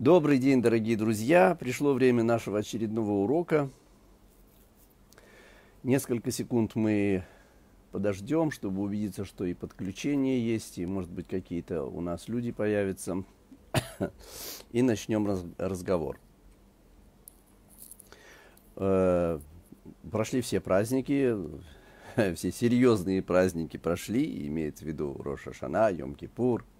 Добрый день, дорогие друзья! Пришло время нашего очередного урока. Несколько секунд мы подождем, чтобы убедиться, что и подключение есть, и, может быть, какие-то у нас люди появятся. и начнем разговор. Э, прошли все праздники, все серьезные праздники прошли, имеет в виду Роша Шана, Йом-Кипур –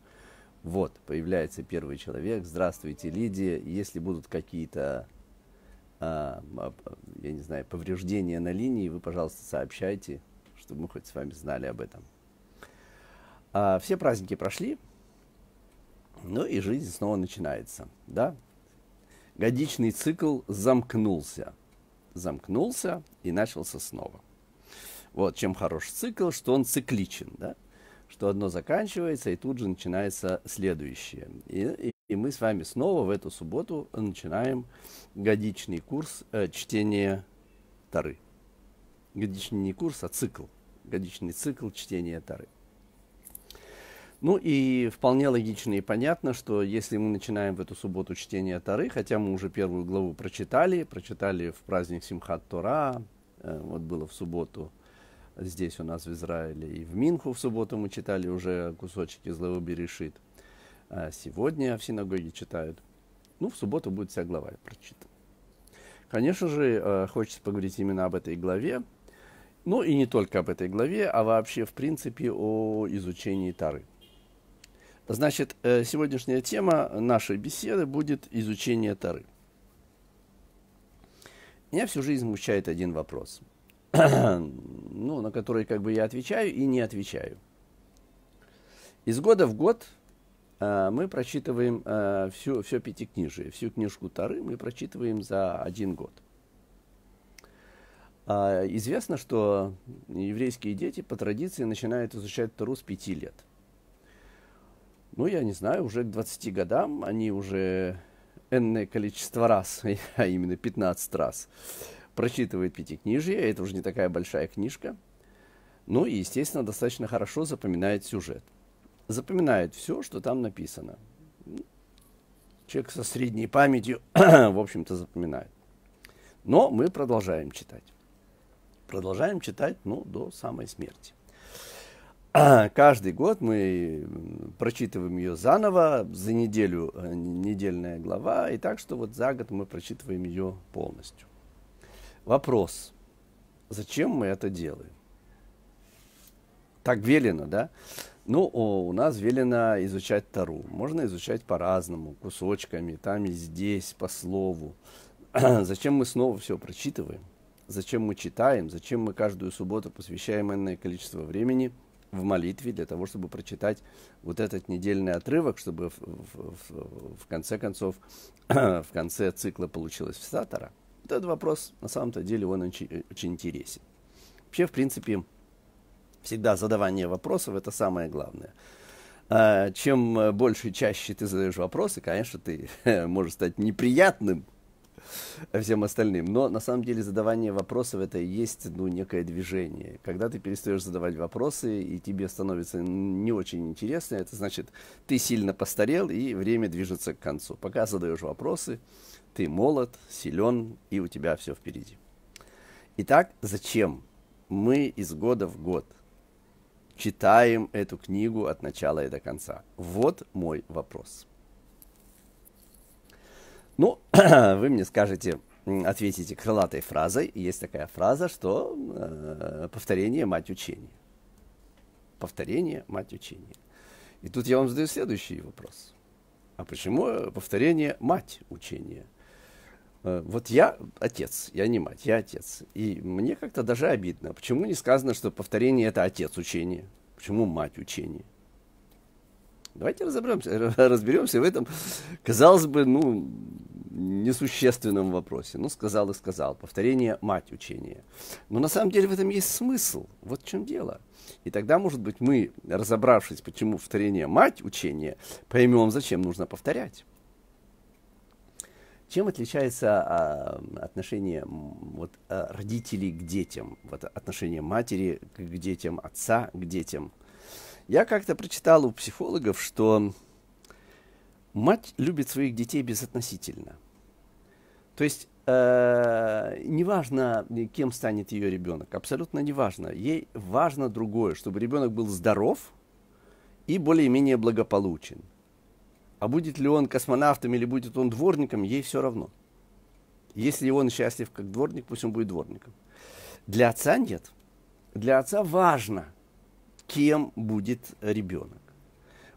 вот, появляется первый человек. Здравствуйте, Лидия. Если будут какие-то, а, а, я не знаю, повреждения на линии, вы, пожалуйста, сообщайте, чтобы мы хоть с вами знали об этом. А, все праздники прошли, ну и жизнь снова начинается, да? Годичный цикл замкнулся. Замкнулся и начался снова. Вот чем хорош цикл, что он цикличен, да? что одно заканчивается, и тут же начинается следующее. И, и, и мы с вами снова в эту субботу начинаем годичный курс э, чтения Тары. Годичный не курс, а цикл. Годичный цикл чтения Тары. Ну и вполне логично и понятно, что если мы начинаем в эту субботу чтение Тары, хотя мы уже первую главу прочитали, прочитали в праздник Симхат Тора, э, вот было в субботу – здесь у нас в Израиле. И в Минху в субботу мы читали уже кусочки из Левы Берешит. А сегодня в синагоге читают. Ну, в субботу будет вся глава прочитана. Конечно же, э, хочется поговорить именно об этой главе. Ну и не только об этой главе, а вообще, в принципе, о изучении Тары. Значит, э, сегодняшняя тема нашей беседы будет изучение Тары. Меня всю жизнь мучает один вопрос – ну, на которые как бы я отвечаю и не отвечаю. Из года в год э, мы прочитываем э, всю, все пятикнижие, всю книжку Тары мы прочитываем за один год. Э, известно, что еврейские дети по традиции начинают изучать Тару с пяти лет. Ну, я не знаю, уже к 20 годам они уже энное количество раз, а именно 15 раз, прочитывает пятикнижие, это уже не такая большая книжка, ну и, естественно, достаточно хорошо запоминает сюжет. Запоминает все, что там написано. Человек со средней памятью, в общем-то, запоминает. Но мы продолжаем читать. Продолжаем читать, ну, до самой смерти. Каждый год мы прочитываем ее заново, за неделю э, недельная глава, и так что вот за год мы прочитываем ее полностью. Вопрос. Зачем мы это делаем? Так велено, да? Ну, о, у нас велено изучать Тару. Можно изучать по-разному, кусочками, там и здесь, по слову. Зачем мы снова все прочитываем? Зачем мы читаем? Зачем мы каждую субботу посвящаем энное количество времени в молитве для того, чтобы прочитать вот этот недельный отрывок, чтобы в, в, в, в конце концов, в конце цикла получилось вся Тара? Вот этот вопрос, на самом-то деле, он очень, э, очень интересен. Вообще, в принципе, всегда задавание вопросов – это самое главное. А, чем э, больше и чаще ты задаешь вопросы, конечно, ты можешь стать неприятным всем остальным. Но на самом деле задавание вопросов это и есть ну, некое движение. Когда ты перестаешь задавать вопросы, и тебе становится не очень интересно, это значит, ты сильно постарел, и время движется к концу. Пока задаешь вопросы, ты молод, силен, и у тебя все впереди. Итак, зачем мы из года в год читаем эту книгу от начала и до конца? Вот мой вопрос. Ну, вы мне скажете, ответите крылатой фразой. Есть такая фраза, что э, повторение – мать учения. Повторение – мать учения. И тут я вам задаю следующий вопрос. А почему повторение – мать учения? Э, вот я отец, я не мать, я отец. И мне как-то даже обидно. Почему не сказано, что повторение это отец учение? Почему мать учение? Давайте разберемся, разберемся в этом, казалось бы, ну, несущественном вопросе. Ну, сказал и сказал. Повторение – мать учения. Но на самом деле в этом есть смысл. Вот в чем дело. И тогда, может быть, мы, разобравшись, почему повторение – мать учения, поймем, зачем нужно повторять. Чем отличается а, отношение вот, э, родителей к детям, вот, отношение матери к, детям, отца к детям? Я как-то прочитал у психологов, что мать любит своих детей безотносительно. То есть э, неважно, кем станет ее ребенок, абсолютно неважно. Ей важно другое, чтобы ребенок был здоров и более-менее благополучен. А будет ли он космонавтом или будет он дворником, ей все равно. Если он счастлив как дворник, пусть он будет дворником. Для отца нет. Для отца важно, кем будет ребенок.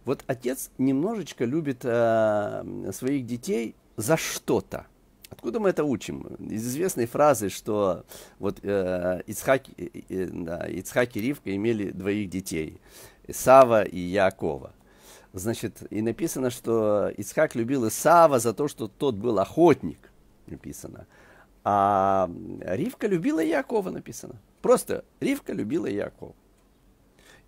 Вот отец немножечко любит э, своих детей за что-то. Откуда мы это учим? Из известной фразы, что вот э, Ицхак, э, э да, Ицхак и Ривка имели двоих детей, Сава и Якова. Значит, и написано, что Ицхак любил Исава за то, что тот был охотник, написано. А Ривка любила Якова, написано. Просто Ривка любила Якова.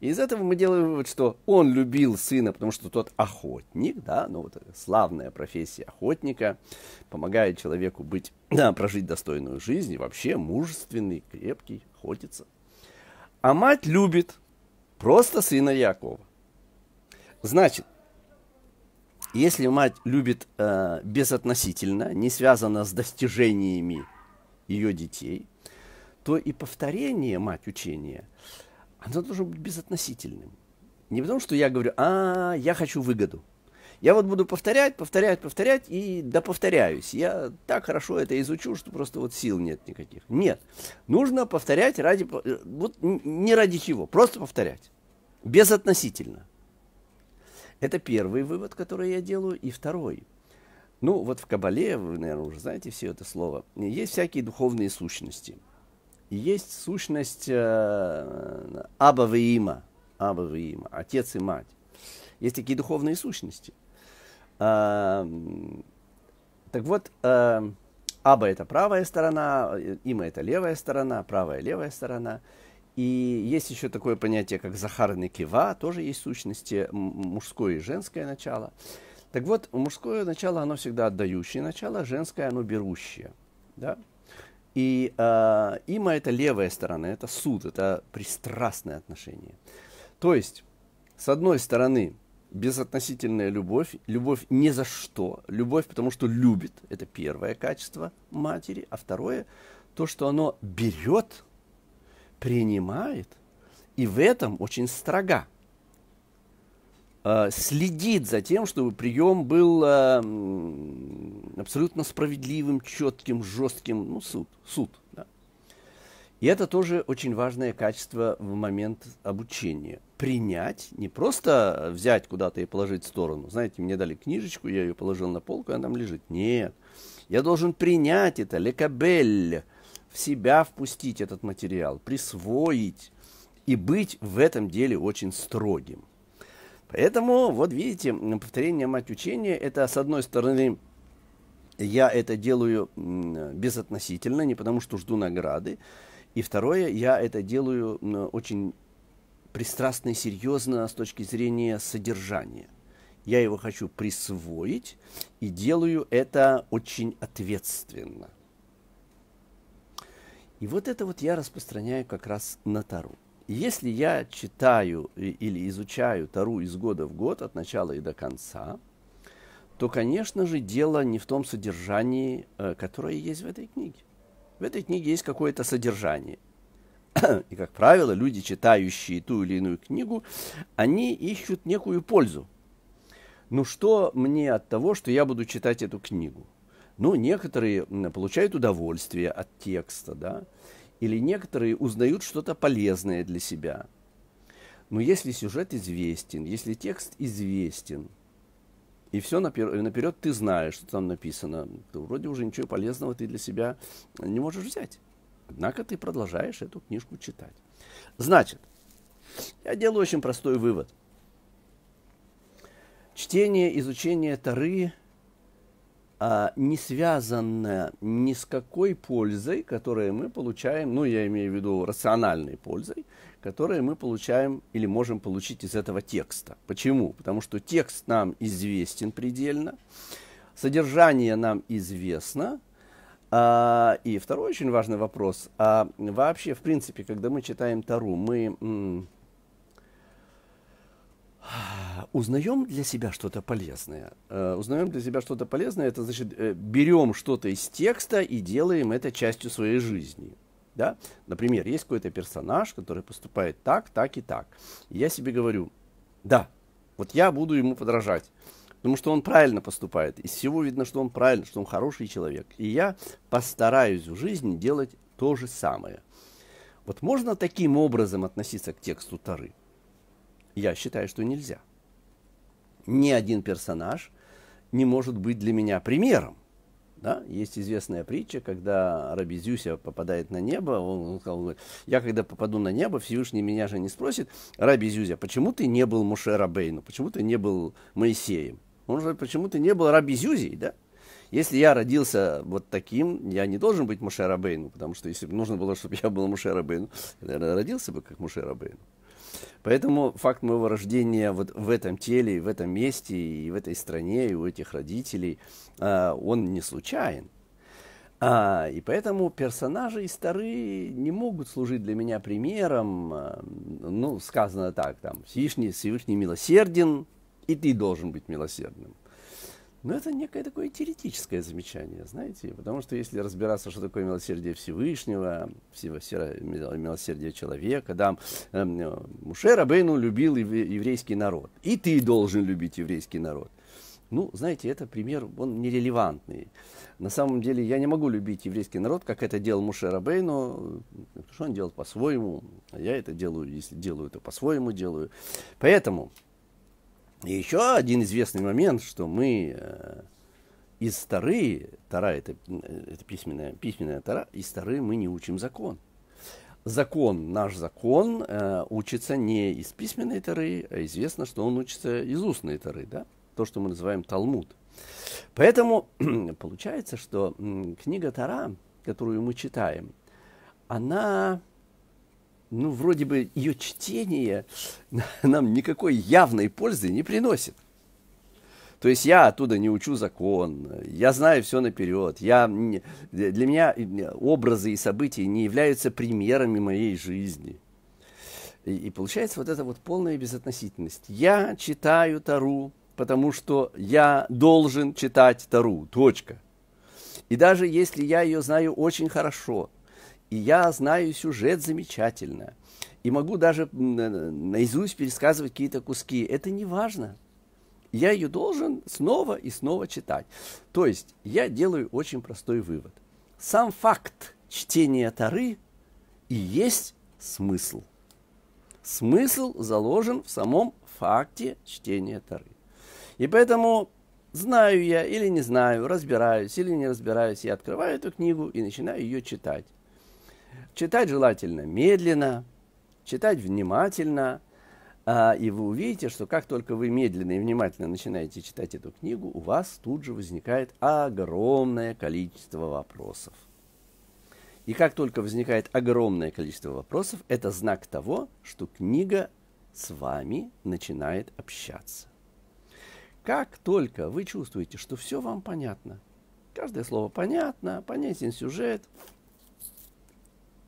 И из этого мы делаем вывод, что он любил сына, потому что тот охотник, да, ну вот славная профессия охотника, помогает человеку быть, да, прожить достойную жизнь, и вообще мужественный, крепкий, охотится. А мать любит просто сына Якова. Значит, если мать любит э, безотносительно, не связана с достижениями ее детей, то и повторение мать учения, оно должно быть безотносительным. Не потому, что я говорю, а, я хочу выгоду. Я вот буду повторять, повторять, повторять и доповторяюсь. Я так хорошо это изучу, что просто вот сил нет никаких. Нет. Нужно повторять ради... Э, вот не ради чего. Просто повторять. Безотносительно. Это первый вывод, который я делаю. И второй. Ну, вот в Кабале, вы, наверное, уже знаете все это слово, есть всякие духовные сущности. Есть сущность э, Аба и Аба и отец и мать. Есть такие духовные сущности. Э, так вот, э, Аба – это правая сторона, Има – это левая сторона, правая – левая сторона – и есть еще такое понятие, как захарный Кива, тоже есть сущности мужское и женское начало. Так вот, мужское начало, оно всегда отдающее начало, женское, оно берущее. Да? И э, има это левая сторона, это суд, это пристрастное отношение. То есть, с одной стороны, безотносительная любовь, любовь ни за что, любовь потому что любит, это первое качество матери, а второе, то, что оно берет принимает и в этом очень строга. Э, следит за тем, чтобы прием был э, абсолютно справедливым, четким, жестким, ну, суд, суд. Да. И это тоже очень важное качество в момент обучения. Принять, не просто взять куда-то и положить в сторону. Знаете, мне дали книжечку, я ее положил на полку, она там лежит. Нет, я должен принять это, лекабель, в себя впустить этот материал, присвоить и быть в этом деле очень строгим. Поэтому, вот видите, повторение мать учения, это с одной стороны, я это делаю безотносительно, не потому что жду награды, и второе, я это делаю очень пристрастно и серьезно с точки зрения содержания. Я его хочу присвоить и делаю это очень ответственно. И вот это вот я распространяю как раз на Тару. если я читаю или изучаю Тару из года в год, от начала и до конца, то, конечно же, дело не в том содержании, э, которое есть в этой книге. В этой книге есть какое-то содержание. И, как правило, люди, читающие ту или иную книгу, они ищут некую пользу. Ну что мне от того, что я буду читать эту книгу? Ну, некоторые получают удовольствие от текста, да, или некоторые узнают что-то полезное для себя. Но если сюжет известен, если текст известен, и все напер... Э, наперед ты знаешь, что там написано, то вроде уже ничего полезного ты для себя не можешь взять. Однако ты продолжаешь эту книжку читать. Значит, я делаю очень простой вывод. Чтение, изучение Тары а, не связано ни с какой пользой, которую мы получаем, ну, я имею в виду рациональной пользой, которую мы получаем или можем получить из этого текста. Почему? Потому что текст нам известен предельно, содержание нам известно, а, и второй очень важный вопрос. А вообще, в принципе, когда мы читаем Тару, мы а, узнаем для себя что-то полезное. Э, узнаем для себя что-то полезное, это значит, э, берем что-то из текста и делаем это частью своей жизни. Да? Например, есть какой-то персонаж, который поступает так, так и так. я себе говорю, да, вот я буду ему подражать. Потому что он правильно поступает. Из всего видно, что он правильно, что он хороший человек. И я постараюсь в жизни делать то же самое. Вот можно таким образом относиться к тексту Тары? Я считаю, что нельзя. Ни один персонаж не может быть для меня примером. Да? Есть известная притча, когда Рабизюся попадает на небо, он сказал, я когда попаду на небо, Всевышний меня же не спросит, Рабизюся, почему ты не был Муше Рабейну, почему ты не был Моисеем? Он же, почему ты не был Рабизюзей, да? Если я родился вот таким, я не должен быть Муше Рабейну, потому что если бы нужно было, чтобы я был Муше Рабейну, я, наверное, родился бы как Муше Рабейну. Поэтому факт моего рождения вот в этом теле, и в этом месте, и в этой стране, и у этих родителей, а, он не случайен. А, и поэтому персонажи из Тары не могут служить для меня примером, а, ну, сказано так, там, Всевышний, Всевышний милосерден, и ты должен быть милосердным. Но это некое такое теоретическое замечание, знаете, потому что если разбираться, что такое милосердие Всевышнего, милосердие человека, да, эм, э, Муше Рабейну любил еврейский народ, и ты должен любить еврейский народ. Ну, знаете, это пример, он нерелевантный. На самом деле, я не могу любить еврейский народ, как это делал Муше Рабейну, потому что он делал по-своему, а я это делаю, если делаю, то по-своему делаю. Поэтому и еще один известный момент, что мы э, из Тары, Тара это, э, это письменная, письменная Тара, из Тары мы не учим закон. Закон, наш закон э, учится не из письменной Тары, а известно, что он учится из устной Тары, да? то, что мы называем Талмуд. Поэтому получается, что книга Тара, которую мы читаем, она ну, вроде бы ее чтение нам никакой явной пользы не приносит. То есть я оттуда не учу закон, я знаю все наперед, я, для меня образы и события не являются примерами моей жизни. И, и получается вот эта вот полная безотносительность. Я читаю Тару, потому что я должен читать Тару, точка. И даже если я ее знаю очень хорошо – и я знаю сюжет замечательно, и могу даже наизусть пересказывать какие-то куски. Это не важно. Я ее должен снова и снова читать. То есть я делаю очень простой вывод. Сам факт чтения Тары и есть смысл. Смысл заложен в самом факте чтения Тары. И поэтому знаю я или не знаю, разбираюсь или не разбираюсь, я открываю эту книгу и начинаю ее читать. Читать желательно медленно, читать внимательно, а, и вы увидите, что как только вы медленно и внимательно начинаете читать эту книгу, у вас тут же возникает огромное количество вопросов. И как только возникает огромное количество вопросов, это знак того, что книга с вами начинает общаться. Как только вы чувствуете, что все вам понятно, каждое слово понятно, понятен сюжет,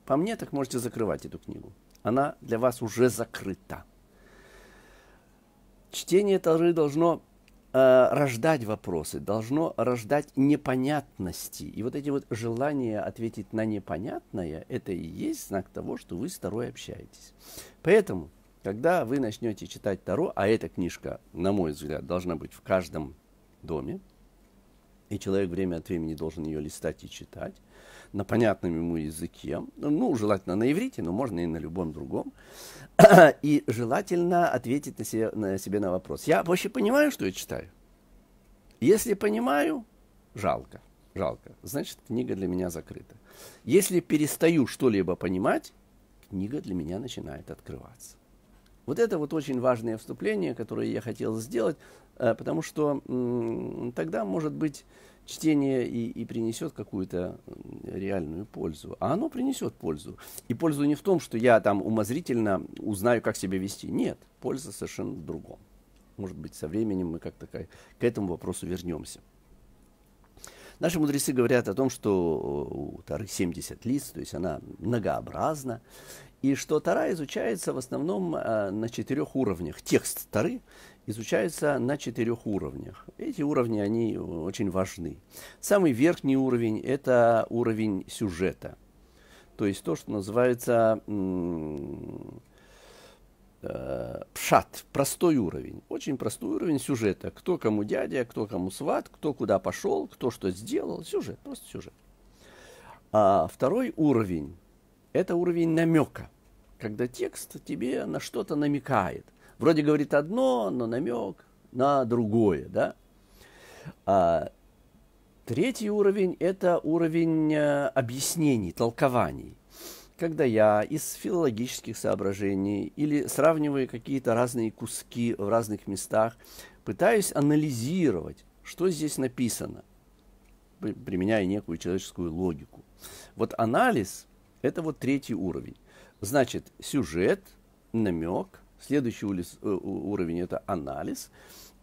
по мне, так можете закрывать эту книгу. Она для вас уже закрыта. Чтение Торы должно э, рождать вопросы, должно рождать непонятности. И вот эти вот желания ответить на непонятное, это и есть знак того, что вы с Торой общаетесь. Поэтому, когда вы начнете читать Таро, а эта книжка, на мой взгляд, должна быть в каждом доме, и человек время от времени должен ее листать и читать, на понятном ему языке, ну, желательно на иврите, но можно и на любом другом, и желательно ответить на себе, на себе на вопрос. Я вообще понимаю, что я читаю? Если понимаю, жалко, жалко, значит, книга для меня закрыта. Если перестаю что-либо понимать, книга для меня начинает открываться. Вот это вот очень важное вступление, которое я хотел сделать, э, потому что тогда, может быть, чтение и, и принесет какую-то реальную пользу. А оно принесет пользу. И пользу не в том, что я там умозрительно узнаю, как себя вести. Нет, польза совершенно в другом. Может быть, со временем мы как-то к, к этому вопросу вернемся. Наши мудрецы говорят о том, что э, у Тары 70 лиц, то есть она многообразна, и что Тара изучается в основном э, на четырех уровнях. Текст Тары, изучаются на четырех уровнях. Эти уровни, они э, очень важны. Самый верхний уровень – это уровень сюжета. То есть то, что называется э, пшат, простой уровень, очень простой уровень сюжета. Кто кому дядя, кто кому сват, кто куда пошел, кто что сделал. Сюжет, просто сюжет. А второй уровень – это уровень намека, когда текст тебе на что-то намекает – Вроде говорит одно, но намек на другое, да? А третий уровень – это уровень э, объяснений, толкований. Когда я из филологических соображений или сравниваю какие-то разные куски в разных местах, пытаюсь анализировать, что здесь написано, применяя некую человеческую логику. Вот анализ – это вот третий уровень. Значит, сюжет, намек, Следующий э, уровень – это анализ.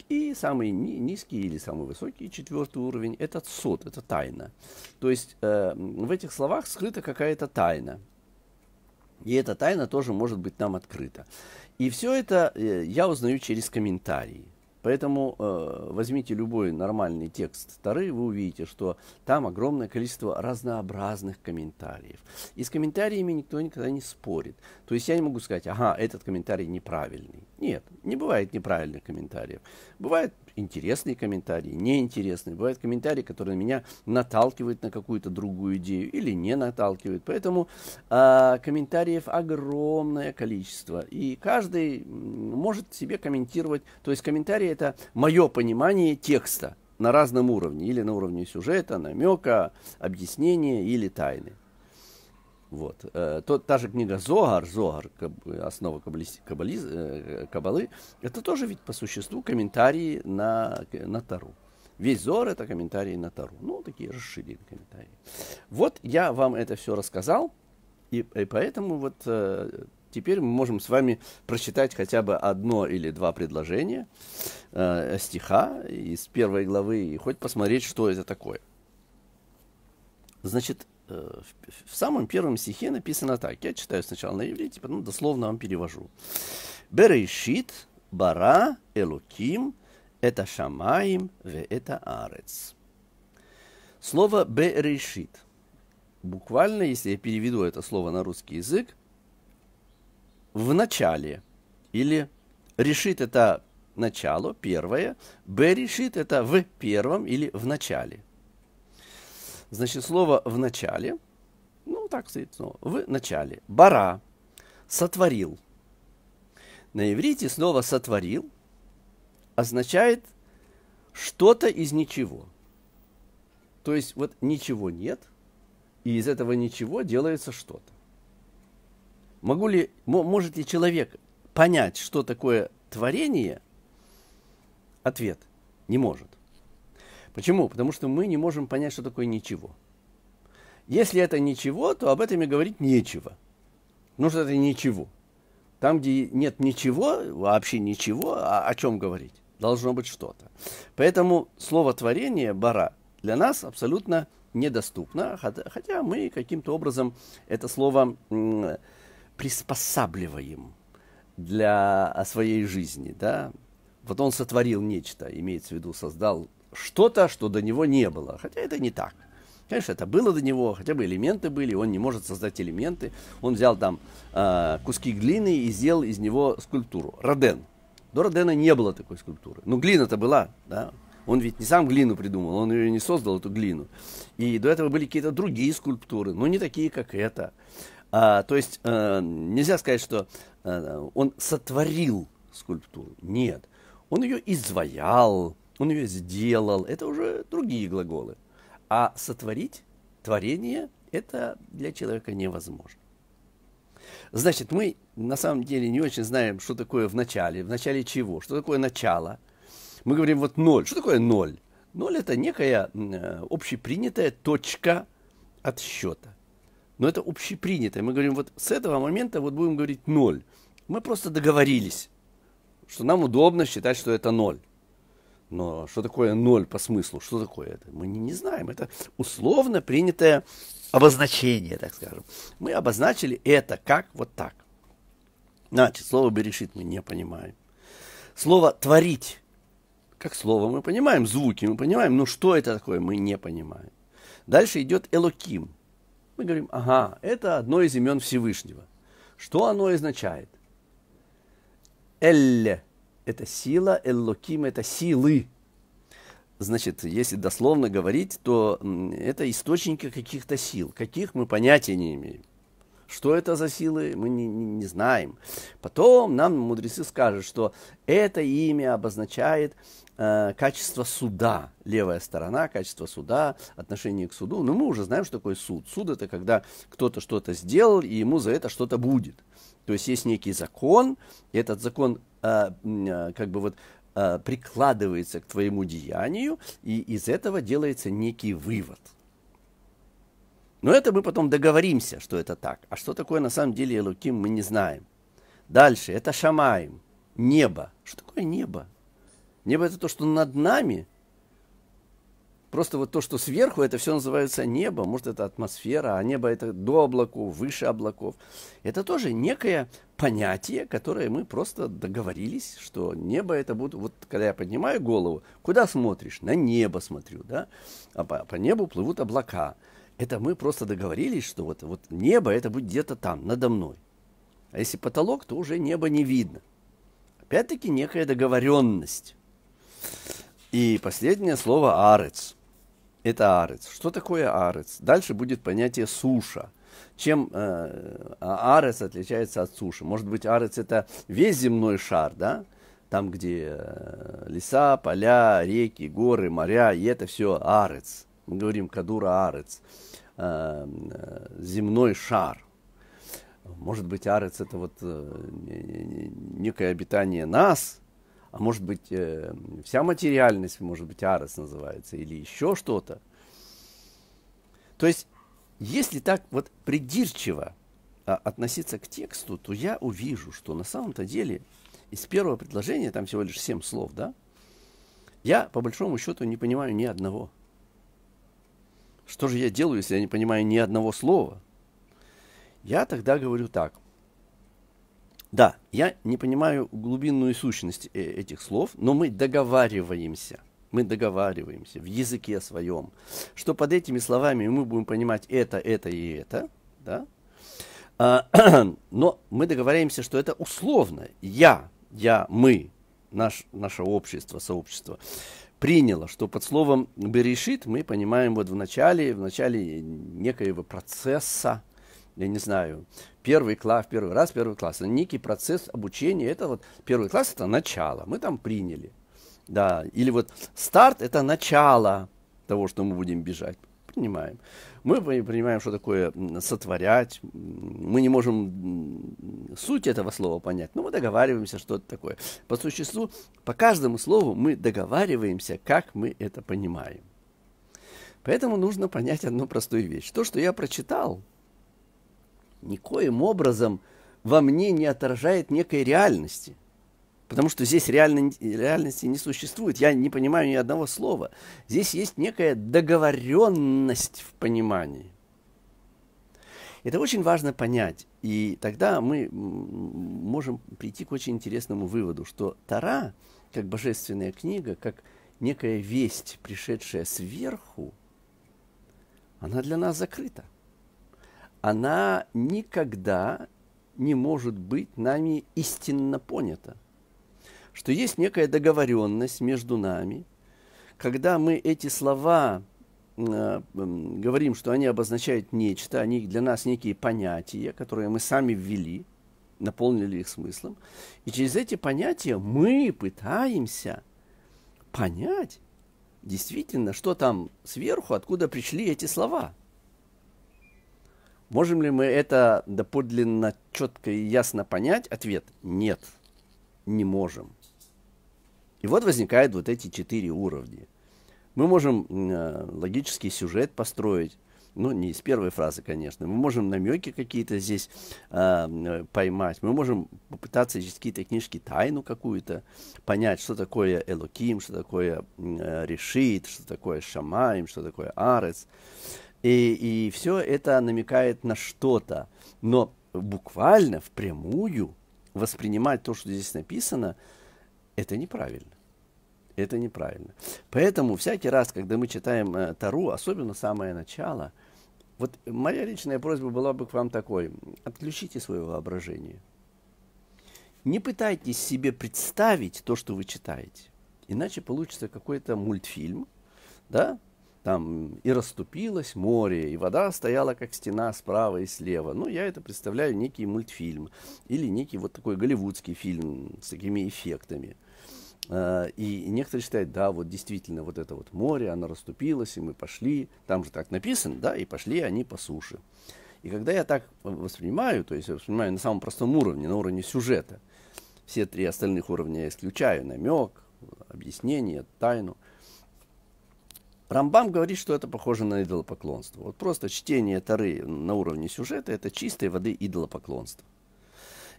И самый низкий или самый высокий, четвертый уровень, это сот, это тайна. То есть э, в этих словах скрыта какая-то тайна. И эта тайна тоже может быть нам открыта. И все это э, я узнаю через комментарии. Поэтому э, возьмите любой нормальный текст Тары, вы увидите, что там огромное количество разнообразных комментариев. И с комментариями никто никогда не спорит. То есть я не могу сказать, ага, этот комментарий неправильный. Нет, не бывает неправильных комментариев. Бывает интересные комментарии, неинтересные. Бывают комментарии, которые меня наталкивают на какую-то другую идею или не наталкивают. Поэтому э, комментариев огромное количество. И каждый может себе комментировать. То есть комментарии это мое понимание текста на разном уровне. Или на уровне сюжета, намека, объяснения или тайны. Вот. То, та же книга Зогар, Зогар, основа каббализ, каббализ, каббалы, это тоже ведь по существу комментарии на, на Тару. Весь Зор это комментарии на Тару. Ну, такие расширенные комментарии. Вот я вам это все рассказал, и, и поэтому вот э, теперь мы можем с вами прочитать хотя бы одно или два предложения э, стиха из первой главы и хоть посмотреть, что это такое. Значит, Э, в, в самом первом стихе написано так. Я читаю сначала на иврите, потом дословно вам перевожу. Берешит, бара, элуким, это шамаим, в это арец. Слово берешит. Буквально, если я переведу это слово на русский язык, в начале или решит это начало, первое, б решит это в первом или в начале. Значит, слово в начале, ну, так стоит снова, в начале. Бара, сотворил. На иврите слово сотворил означает что-то из ничего. То есть вот ничего нет, и из этого ничего делается что-то. Могу ли, может ли человек понять, что такое творение? Ответ – не может. Почему? Потому что мы не можем понять, что такое ничего. Если это ничего, то об этом и говорить нечего. Ну что это ничего. Там, где нет ничего, вообще ничего, а о чем говорить? Должно быть что-то. Поэтому слово творение, бара, для нас абсолютно недоступно, хотя мы каким-то образом это слово приспосабливаем для а, своей жизни. Да? Вот он сотворил нечто, имеется в виду, создал что-то, что до него не было. Хотя это не так. Конечно, это было до него, хотя бы элементы были, он не может создать элементы. Он взял там э, куски глины и сделал из него скульптуру. Роден. До Родена не было такой скульптуры. Но ну, глина-то была, да. Он ведь не сам глину придумал, он ее не создал, эту глину. И до этого были какие-то другие скульптуры, но не такие, как эта. А, то есть э, нельзя сказать, что э, он сотворил скульптуру. Нет. Он ее изваял, он ее сделал, это уже другие глаголы. А сотворить, творение, это для человека невозможно. Значит, мы на самом деле не очень знаем, что такое в начале, в начале чего, что такое начало. Мы говорим вот ноль. Что такое ноль? Ноль – это некая э, общепринятая точка отсчета. Но это общепринятое. Мы говорим, вот с этого момента вот будем говорить ноль. Мы просто договорились, что нам удобно считать, что это ноль. Но что такое ноль по смыслу? Что такое это? Мы не, не знаем. Это условно принятое обозначение, так скажем. Мы обозначили это как вот так. Значит, слово «берешит» мы не понимаем. Слово «творить» как слово мы понимаем, звуки мы понимаем, но что это такое, мы не понимаем. Дальше идет Элоким. Мы говорим, ага, это одно из имен Всевышнего. Что оно означает? Элле это сила, эллоким – это силы. Значит, если дословно говорить, то это источники каких-то сил, каких мы понятия не имеем. Что это за силы, мы не, не, не знаем. Потом нам мудрецы скажут, что это имя обозначает Э, качество суда, левая сторона, качество суда, отношение к суду. Но мы уже знаем, что такое суд. Суд это когда кто-то что-то сделал, и ему за это что-то будет. То есть есть некий закон, и этот закон э, э, как бы вот э, прикладывается к твоему деянию, и из этого делается некий вывод. Но это мы потом договоримся, что это так. А что такое на самом деле Элуким, мы не знаем. Дальше, это Шамаем, небо. Что такое небо? Небо – это то, что над нами. Просто вот то, что сверху, это все называется небо. Может, это атмосфера, а небо – это до облаков, выше облаков. Это тоже некое понятие, которое мы просто договорились, что небо – это будет… Вот когда я поднимаю голову, куда смотришь? На небо смотрю, да? А по, по небу плывут облака. Это мы просто договорились, что вот, вот небо – это будет где-то там, надо мной. А если потолок, то уже небо не видно. Опять-таки некая договоренность. И последнее слово арец. Это арец. Что такое арец? Дальше будет понятие суша. Чем э, а арец отличается от суши? Может быть, арец это весь земной шар, да? Там, где э, леса, поля, реки, горы, моря, и это все арец. Мы говорим кадура арец. Э, э земной шар. Может быть, арец это вот э, некое обитание нас, а может быть э, вся материальность, может быть арес называется, или еще что-то. То есть, если так вот придирчиво а, относиться к тексту, то я увижу, что на самом-то деле из первого предложения, там всего лишь семь слов, да, я по большому счету не понимаю ни одного. Что же я делаю, если я не понимаю ни одного слова? Я тогда говорю так – да, я не понимаю глубинную сущность э, этих слов, но мы договариваемся. Мы договариваемся в языке своем, что под этими словами мы будем понимать это, это и это. Да? А, но мы договариваемся, что это условно. Я, я, мы, наш, наше общество, сообщество приняло, что под словом «берешит» мы понимаем вот в начале, в начале некоего процесса, я не знаю, первый класс, первый раз первый класс. Это некий процесс обучения. Это вот первый класс – это начало. Мы там приняли. Да. Или вот старт – это начало того, что мы будем бежать. Принимаем. Мы понимаем, что такое сотворять. Мы не можем суть этого слова понять, но мы договариваемся, что это такое. По существу, по каждому слову мы договариваемся, как мы это понимаем. Поэтому нужно понять одну простую вещь. То, что я прочитал – никоим образом во мне не отражает некой реальности. Потому что здесь реально, реальности не существует. Я не понимаю ни одного слова. Здесь есть некая договоренность в понимании. Это очень важно понять. И тогда мы можем прийти к очень интересному выводу, что Тара, как божественная книга, как некая весть, пришедшая сверху, она для нас закрыта она никогда не может быть нами истинно понята. Что есть некая договоренность между нами, когда мы эти слова э, говорим, что они обозначают нечто, они для нас некие понятия, которые мы сами ввели, наполнили их смыслом. И через эти понятия мы пытаемся понять действительно, что там сверху, откуда пришли эти слова – Можем ли мы это доподлинно, четко и ясно понять? Ответ – нет, не можем. И вот возникают вот эти четыре уровня. Мы можем э, логический сюжет построить, ну, не из первой фразы, конечно. Мы можем намеки какие-то здесь а, э, поймать. Мы можем попытаться через какие-то книжки тайну какую-то понять, что такое Элоким, что такое э, Решит, что такое Шамаем, что такое Арец. И, и все это намекает на что-то. Но буквально, впрямую воспринимать то, что здесь написано, это неправильно. Это неправильно. Поэтому всякий раз, когда мы читаем э, Тару, особенно самое начало, вот моя личная просьба была бы к вам такой. Отключите свое воображение. Не пытайтесь себе представить то, что вы читаете. Иначе получится какой-то мультфильм, да, там и расступилось море, и вода стояла как стена справа и слева. Ну, я это представляю некий мультфильм или некий вот такой голливудский фильм с такими эффектами. Э, и некоторые считают, да, вот действительно вот это вот море, оно расступилось, и мы пошли, там же так написано, да, и пошли они по суше. И когда я так воспринимаю, то есть я воспринимаю на самом простом уровне, на уровне сюжета, все три остальных уровня я исключаю, намек, объяснение, тайну – Рамбам говорит, что это похоже на идолопоклонство. Вот просто чтение Тары на уровне сюжета – это чистой воды идолопоклонство.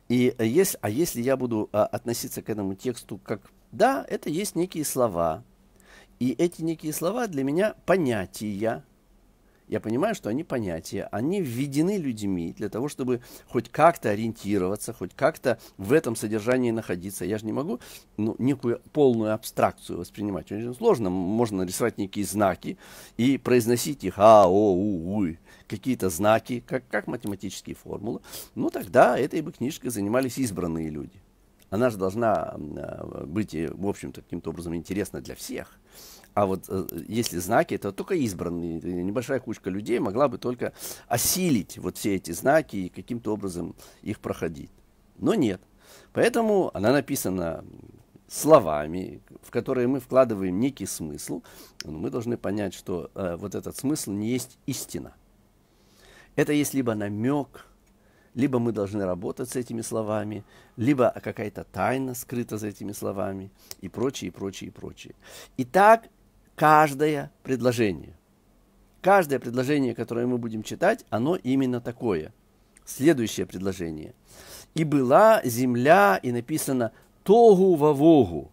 И если, а если я буду а, относиться к этому тексту как «да, это есть некие слова», и эти некие слова для меня понятия, я понимаю, что они понятия, они введены людьми для того, чтобы хоть как-то ориентироваться, хоть как-то в этом содержании находиться. Я же не могу ну, некую полную абстракцию воспринимать. Очень сложно. Можно рисовать некие знаки и произносить их а, о, у, у, какие-то знаки, как, как математические формулы. Ну, тогда этой бы книжкой занимались избранные люди. Она же должна а, быть, в общем-то, каким-то образом интересна для всех – а вот э, если знаки, это только избранные, небольшая кучка людей могла бы только осилить вот все эти знаки и каким-то образом их проходить. Но нет. Поэтому она написана словами, в которые мы вкладываем некий смысл. Но мы должны понять, что э, вот этот смысл не есть истина. Это есть либо намек, либо мы должны работать с этими словами, либо какая-то тайна скрыта за этими словами и прочее, и прочее, и прочее. итак каждое предложение. Каждое предложение, которое мы будем читать, оно именно такое. Следующее предложение. «И была земля, и написано тогу вавогу».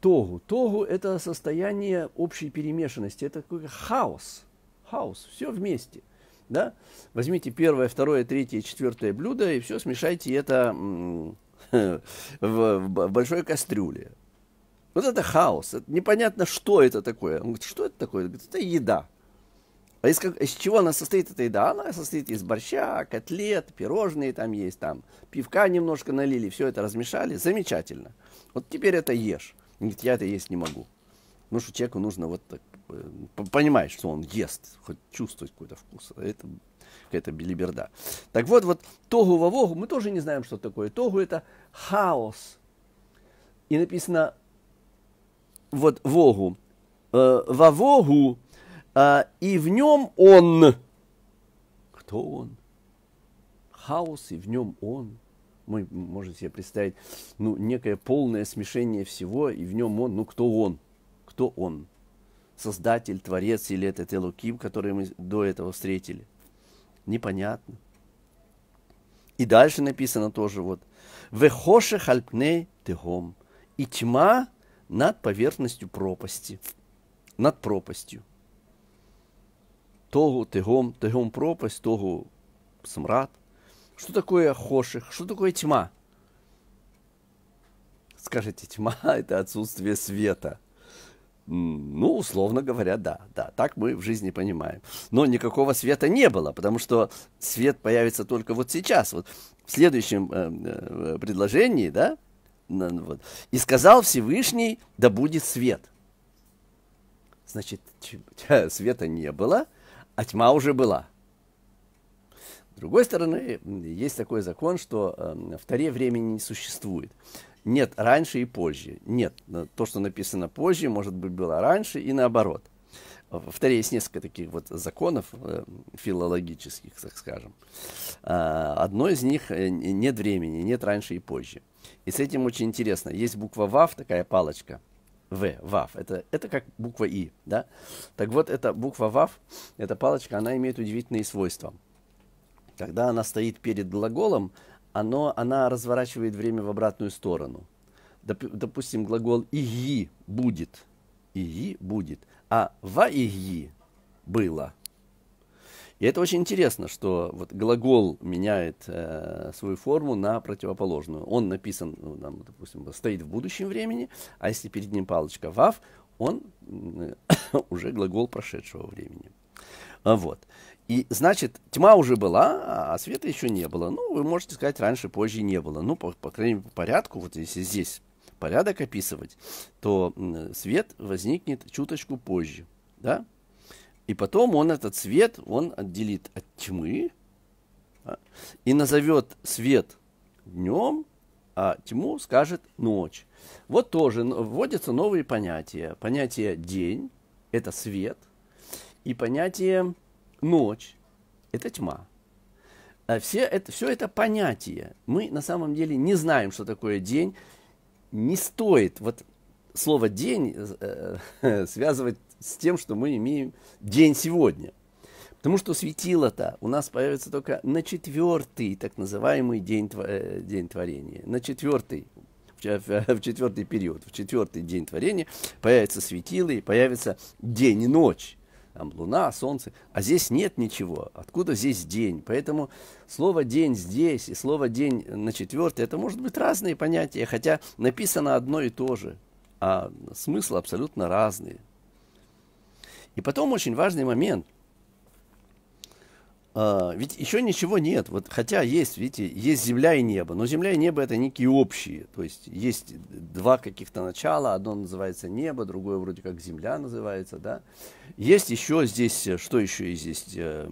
Тогу. Тогу – это состояние общей перемешанности, это такой хаос. Хаос, все вместе. Да? Возьмите первое, второе, третье, четвертое блюдо и все смешайте это в большой кастрюле. Вот это хаос. Это непонятно, что это такое. Он говорит, что это такое? Он говорит, это еда. А из, как, из чего она состоит, эта еда? Она состоит из борща, котлет, пирожные там есть, там пивка немножко налили, все это размешали. Замечательно. Вот теперь это ешь. Он говорит, я это есть не могу. Потому что человеку нужно вот так э, понимать, что он ест, хоть чувствовать какой-то вкус. А это какая-то билиберда. Так вот, вот тогу вовогу, мы тоже не знаем, что такое. Тогу это хаос. И написано вот вогу, э, во вогу, э, и в нем он. Кто он? Хаос, и в нем он. Мы можете себе представить, ну, некое полное смешение всего, и в нем он, ну, кто он? Кто он? Создатель, Творец или этот Элоким, который мы до этого встретили? Непонятно. И дальше написано тоже вот. Вехоше хальпне тегом. И тьма над поверхностью пропасти, над пропастью, Того тягом, тягом пропасть, того смрад. Что такое хоших? Что такое тьма? Скажите, тьма – это отсутствие света. Ну, условно говоря, да, да, так мы в жизни понимаем. Но никакого света не было, потому что свет появится только вот сейчас. Вот в следующем э, э предложении, да, вот. И сказал Всевышний, да будет свет. Значит, света не было, а тьма уже была. С другой стороны, есть такой закон, что э, в Таре времени не существует. Нет раньше и позже. Нет, э, то, что написано позже, может быть, было раньше и наоборот – повторяю, есть несколько таких вот законов э, филологических, так скажем. А, одно из них э, – нет времени, нет раньше и позже. И с этим очень интересно. Есть буква ВАВ, такая палочка. В, ВАВ. Это, это как буква И, да? Так вот, эта буква ВАВ, эта палочка, она имеет удивительные свойства. Когда она стоит перед глаголом, оно, она разворачивает время в обратную сторону. Доп, допустим, глагол «иги» будет. «Иги» будет а «ваигьи» было. И это очень интересно, что вот глагол меняет э, свою форму на противоположную. Он написан, ну, там, допустим, стоит в будущем времени, а если перед ним палочка «вав», он э, уже глагол прошедшего времени. А вот. И, значит, тьма уже была, а света еще не было. Ну, вы можете сказать, раньше, позже не было. Ну, по, по крайней мере, по порядку, вот если здесь порядок описывать, то свет возникнет чуточку позже, да? И потом он этот свет, он отделит от тьмы да? и назовет свет днем, а тьму скажет ночь. Вот тоже вводятся новые понятия. Понятие день – это свет, и понятие ночь – это тьма. А все это, все это понятие. Мы на самом деле не знаем, что такое день, не стоит вот слово день э, э, связывать с тем, что мы имеем день сегодня. Потому что светило-то у нас появится только на четвертый, так называемый день, э, день творения. На четвертый, в, в четвертый период, в четвертый день творения появится светило и появится день и ночь там луна, солнце, а здесь нет ничего. Откуда здесь день? Поэтому слово день здесь и слово день на четвертый, это может быть разные понятия, хотя написано одно и то же, а смысл абсолютно разные. И потом очень важный момент – а, ведь еще ничего нет. Вот, хотя есть, видите, есть земля и небо. Но земля и небо это некие общие. То есть есть два каких-то начала. Одно называется небо, другое вроде как земля называется. Да? Есть еще здесь, э, что еще здесь? Э,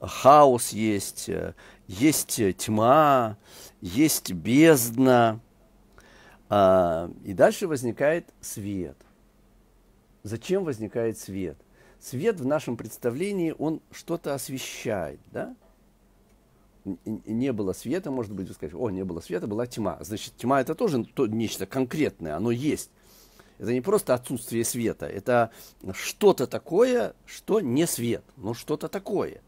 хаос есть, э, есть тьма, есть бездна. А, и дальше возникает свет. Зачем возникает свет? Свет в нашем представлении, он что-то освещает, да? Не было света, может быть, вы скажете, о, не было света, была тьма. Значит, тьма это тоже то, нечто конкретное, оно есть. Это не просто отсутствие света, это что-то такое, что не свет, но что-то такое.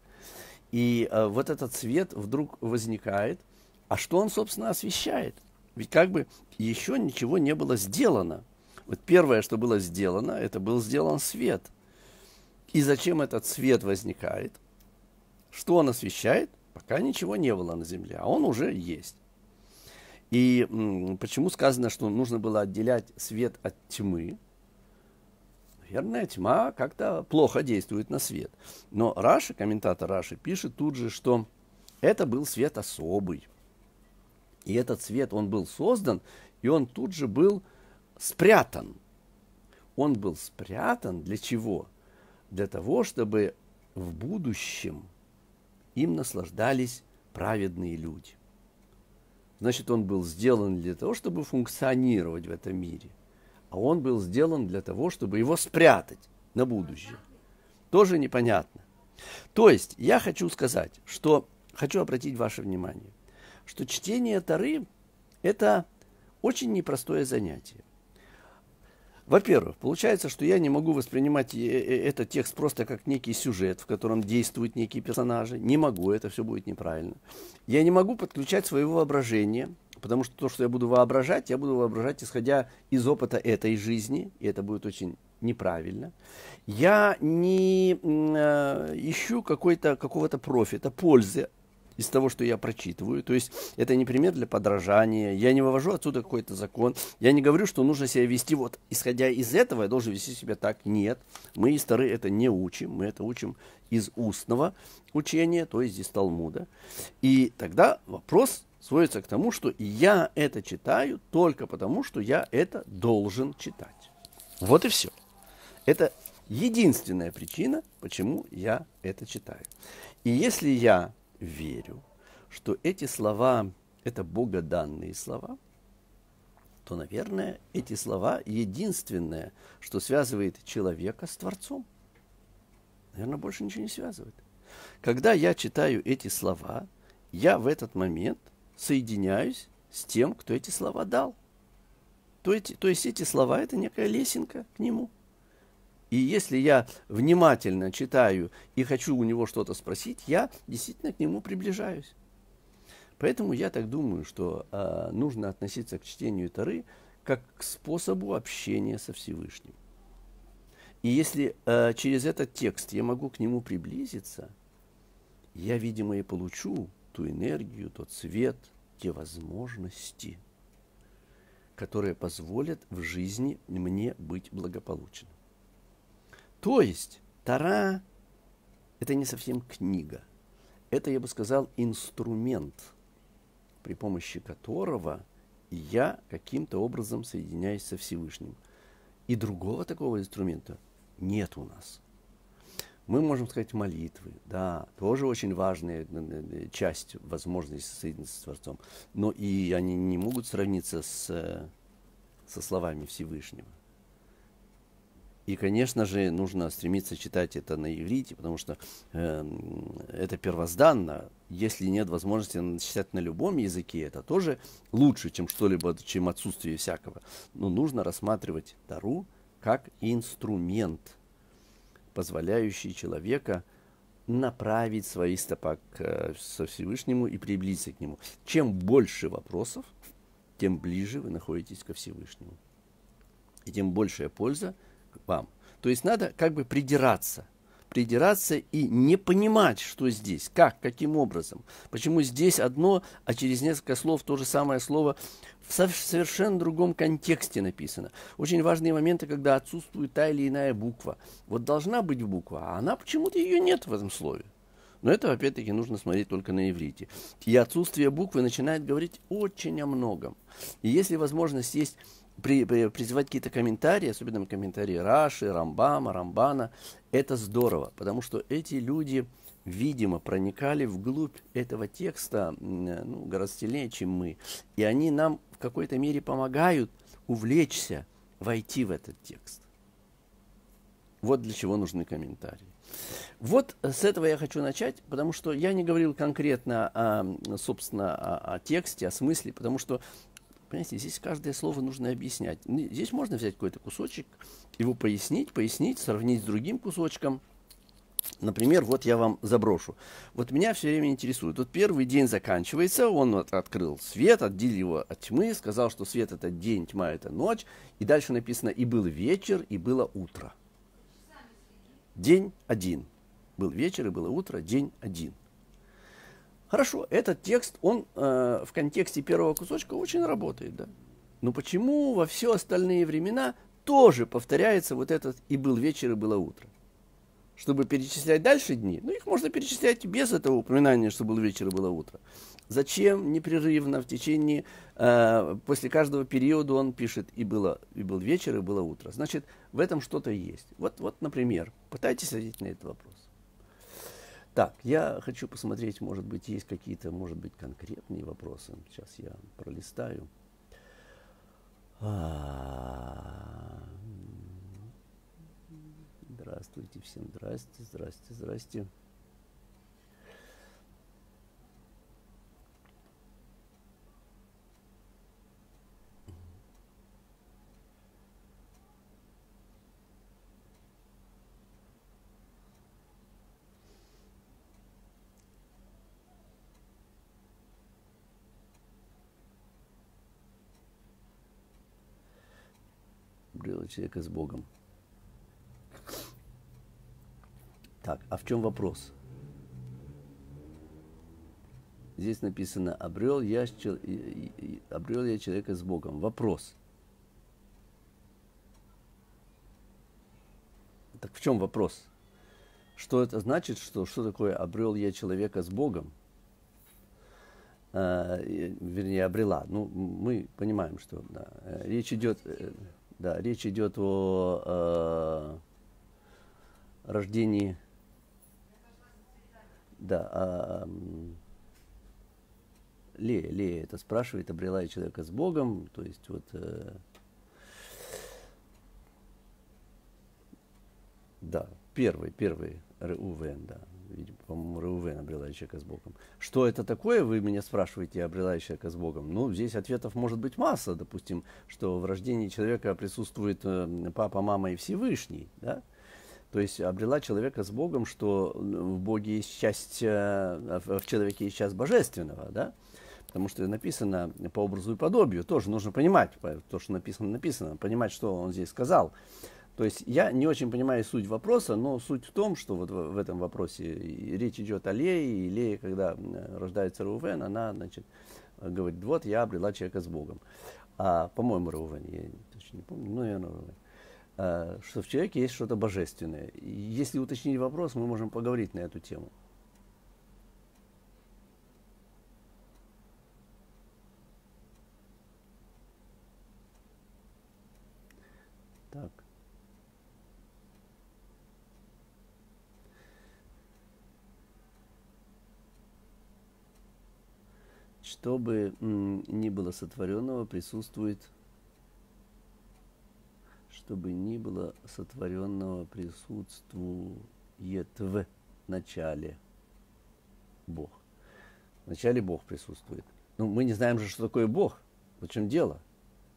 И э, вот этот свет вдруг возникает. А что он, собственно, освещает? Ведь как бы еще ничего не было сделано. Вот первое, что было сделано, это был сделан свет – и зачем этот свет возникает? Что он освещает? Пока ничего не было на земле, а он уже есть. И почему сказано, что нужно было отделять свет от тьмы? Наверное, тьма как-то плохо действует на свет. Но Раши, комментатор Раши, пишет тут же, что это был свет особый. И этот свет, он был создан, и он тут же был спрятан. Он был спрятан для чего? для того, чтобы в будущем им наслаждались праведные люди. Значит, он был сделан для того, чтобы функционировать в этом мире. А он был сделан для того, чтобы его спрятать на будущее. Тоже непонятно. То есть, я хочу сказать, что хочу обратить ваше внимание, что чтение Тары – это очень непростое занятие. Во-первых, получается, что я не могу воспринимать э, э, этот текст просто как некий сюжет, в котором действуют некие персонажи. Не могу, это все будет неправильно. Я не могу подключать своего воображения, потому что то, что я буду воображать, я буду воображать, исходя из опыта этой жизни, и это будет очень неправильно. Я не э, ищу какого-то профита, пользы из того, что я прочитываю. То есть это не пример для подражания. Я не вывожу отсюда какой-то закон. Я не говорю, что нужно себя вести вот исходя из этого, я должен вести себя так. Нет. Мы из Тары это не учим. Мы это учим из устного учения, то есть из Талмуда. И тогда вопрос сводится к тому, что я это читаю только потому, что я это должен читать. Вот и все. Это единственная причина, почему я это читаю. И если я верю, что эти слова – это богоданные слова, то, наверное, эти слова – единственное, что связывает человека с Творцом. Наверное, больше ничего не связывает. Когда я читаю эти слова, я в этот момент соединяюсь с тем, кто эти слова дал. То, эти, то есть эти слова – это некая лесенка к нему – и если я внимательно читаю и хочу у него что-то спросить, я действительно к нему приближаюсь. Поэтому я так думаю, что э, нужно относиться к чтению Тары как к способу общения со Всевышним. И если э, через этот текст я могу к нему приблизиться, я, видимо, и получу ту энергию, тот свет, те возможности, которые позволят в жизни мне быть благополучным. То есть Тара – это не совсем книга. Это, я бы сказал, инструмент, при помощи которого я каким-то образом соединяюсь со Всевышним. И другого такого инструмента нет у нас. Мы можем сказать молитвы, да, тоже очень важная э, э, э, часть возможности соединиться с Творцом, но и они не могут сравниться с, со словами Всевышнего. И, конечно же, нужно стремиться читать это на иврите, потому что э, это первозданно. Если нет возможности читать на любом языке, это тоже лучше, чем что-либо, чем отсутствие всякого. Но нужно рассматривать Тару как инструмент, позволяющий человека направить свои стопа к, э, со Всевышнему и приблизиться к Нему. Чем больше вопросов, тем ближе вы находитесь ко Всевышнему. И тем большая польза – вам. То есть надо как бы придираться придираться и не понимать, что здесь, как, каким образом. Почему здесь одно, а через несколько слов то же самое слово в совершенно другом контексте написано. Очень важные моменты, когда отсутствует та или иная буква. Вот должна быть буква, а она почему-то ее нет в этом слове. Но это, опять-таки, нужно смотреть только на иврите. И отсутствие буквы начинает говорить очень о многом. И если возможность есть при, при, призывать какие-то комментарии, особенно комментарии Раши, Рамбама, Рамбана, это здорово, потому что эти люди, видимо, проникали вглубь этого текста ну, гораздо сильнее, чем мы. И они нам в какой-то мере помогают увлечься, войти в этот текст. Вот для чего нужны комментарии. Вот с этого я хочу начать, потому что я не говорил конкретно, собственно, о, о тексте, о смысле, потому что Понимаете, здесь каждое слово нужно объяснять. Здесь можно взять какой-то кусочек, его пояснить, пояснить, сравнить с другим кусочком. Например, вот я вам заброшу. Вот меня все время интересует. Вот первый день заканчивается, он вот открыл свет, отделил его от тьмы, сказал, что свет это день, тьма это ночь. И дальше написано, и был вечер, и было утро. День один. Был вечер, и было утро, день один. Хорошо, этот текст, он э, в контексте первого кусочка очень работает, да. Но почему во все остальные времена тоже повторяется вот этот «и был вечер, и было утро»? Чтобы перечислять дальше дни, ну их можно перечислять без этого упоминания, что был вечер и было утро. Зачем непрерывно в течение, э, после каждого периода он пишет «и, было, «и был вечер, и было утро». Значит, в этом что-то есть. Вот, вот, например, пытайтесь ответить на этот вопрос. Так, я хочу посмотреть, может быть, есть какие-то, может быть, конкретные вопросы. Сейчас я пролистаю. А, здравствуйте, всем здрасте, здрасте, здрасте. обрело человека с Богом. Так, а в чем вопрос? Здесь написано, обрел я, обрел я человека с Богом. Вопрос. Так в чем вопрос? Что это значит, что, что такое обрел я человека с Богом? Э, вернее, обрела. Ну, мы понимаем, что да, э, речь идет... Э, да, речь идет о э, рождении, да, о, а, Лея, Лея это спрашивает, обрела я человека с Богом, то есть вот э, да, первый, первый РУВН, да по-моему, Реувен обрела человека с Богом. Что это такое, вы меня спрашиваете, обрела человека с Богом? Ну, здесь ответов может быть масса, допустим, что в рождении человека присутствует э, папа, мама и Всевышний, да? То есть обрела человека с Богом, что э, в Боге есть часть, а в человеке есть часть божественного, да? Потому что написано по образу и подобию, тоже нужно понимать, то, что написано, написано, понимать, что он здесь сказал. То есть я не очень понимаю суть вопроса, но суть в том, что вот в этом вопросе речь идет о Лее, и Лея, когда рождается Рувен, она значит, говорит, вот я обрела человека с Богом. А, по-моему, Рувен, я точно не помню, но ну, наверное, Рувен. А, что в человеке есть что-то божественное. Если уточнить вопрос, мы можем поговорить на эту тему. что бы ни было сотворенного, присутствует чтобы ни было сотворенного присутствует в начале Бог. В начале Бог присутствует. Но ну, мы не знаем же, что такое Бог. В чем дело?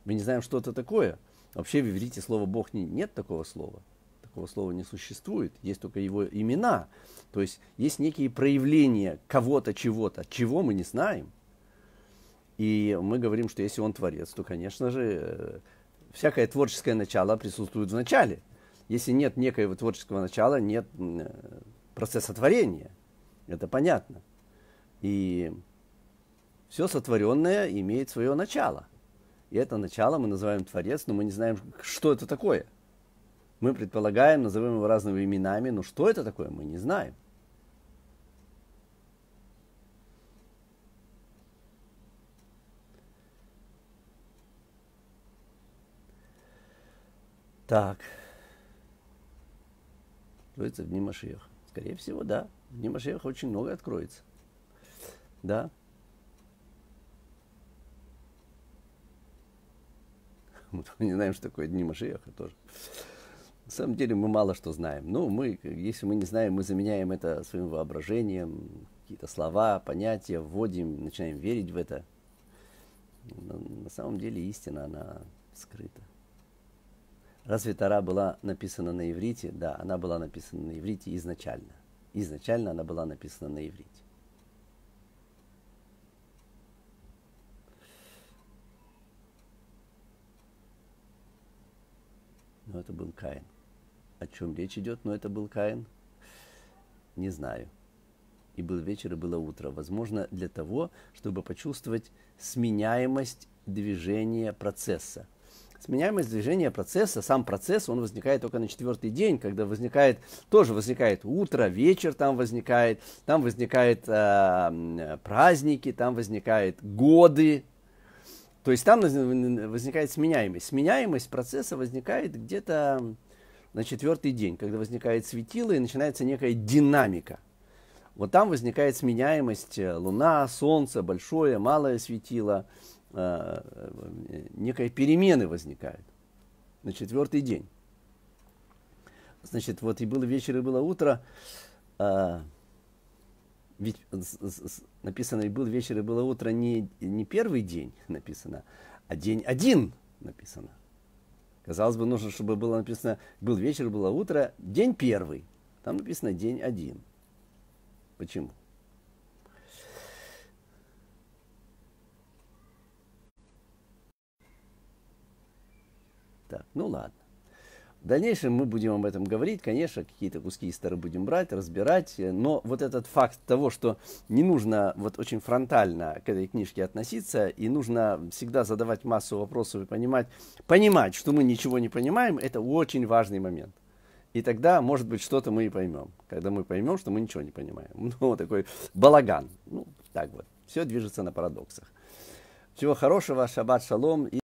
Мы не знаем, что это такое. Вообще в иврите слово Бог не, нет такого слова. Такого слова не существует. Есть только его имена. То есть есть некие проявления кого-то, чего-то, чего мы не знаем. И мы говорим, что если он творец, то, конечно же, э, всякое творческое начало присутствует в начале. Если нет некоего творческого начала, нет э, процесса творения. Это понятно. И все сотворенное имеет свое начало. И это начало мы называем Творец, но мы не знаем, что это такое. Мы предполагаем, называем его разными именами, но что это такое, мы не знаем. Так. Откроется в дни Машеха. Скорее всего, да. В дни Машеха очень много откроется. Да. Мы не знаем, что такое дни Машеха тоже. На самом деле мы мало что знаем. Ну, мы, если мы не знаем, мы заменяем это своим воображением, какие-то слова, понятия вводим, начинаем верить в это. Но на самом деле истина, она скрыта. Разве Тара была написана на иврите? Да, она была написана на иврите изначально. Изначально она была написана на иврите. Но это был Каин. О чем речь идет, но это был Каин? Не знаю. И был вечер, и было утро. Возможно, для того, чтобы почувствовать сменяемость движения процесса – Сменяемость движения процесса, сам процесс, он возникает только на четвертый день, когда возникает, тоже возникает утро, вечер там возникает, там возникают э, праздники, там возникают годы. То есть там возникает сменяемость. Сменяемость процесса возникает где-то на четвертый день, когда возникает светило и начинается некая динамика. Вот там возникает сменяемость э, луна, солнце, большое, малое светило – Э, некой перемены возникают на четвертый день. Значит, вот и было вечер, и было утро. А, ведь написано, и был вечер, и было утро не, не первый день написано, а день один написано. Казалось бы, нужно, чтобы было написано, был вечер, было утро, день первый. Там написано день один. Почему? Так, ну ладно. В дальнейшем мы будем об этом говорить, конечно, какие-то куски истории будем брать, разбирать, но вот этот факт того, что не нужно вот очень фронтально к этой книжке относиться, и нужно всегда задавать массу вопросов и понимать, понимать, что мы ничего не понимаем, это очень важный момент. И тогда, может быть, что-то мы и поймем, когда мы поймем, что мы ничего не понимаем. Ну, вот такой балаган. Ну, так вот. Все движется на парадоксах. Всего хорошего, шаббат, шалом. И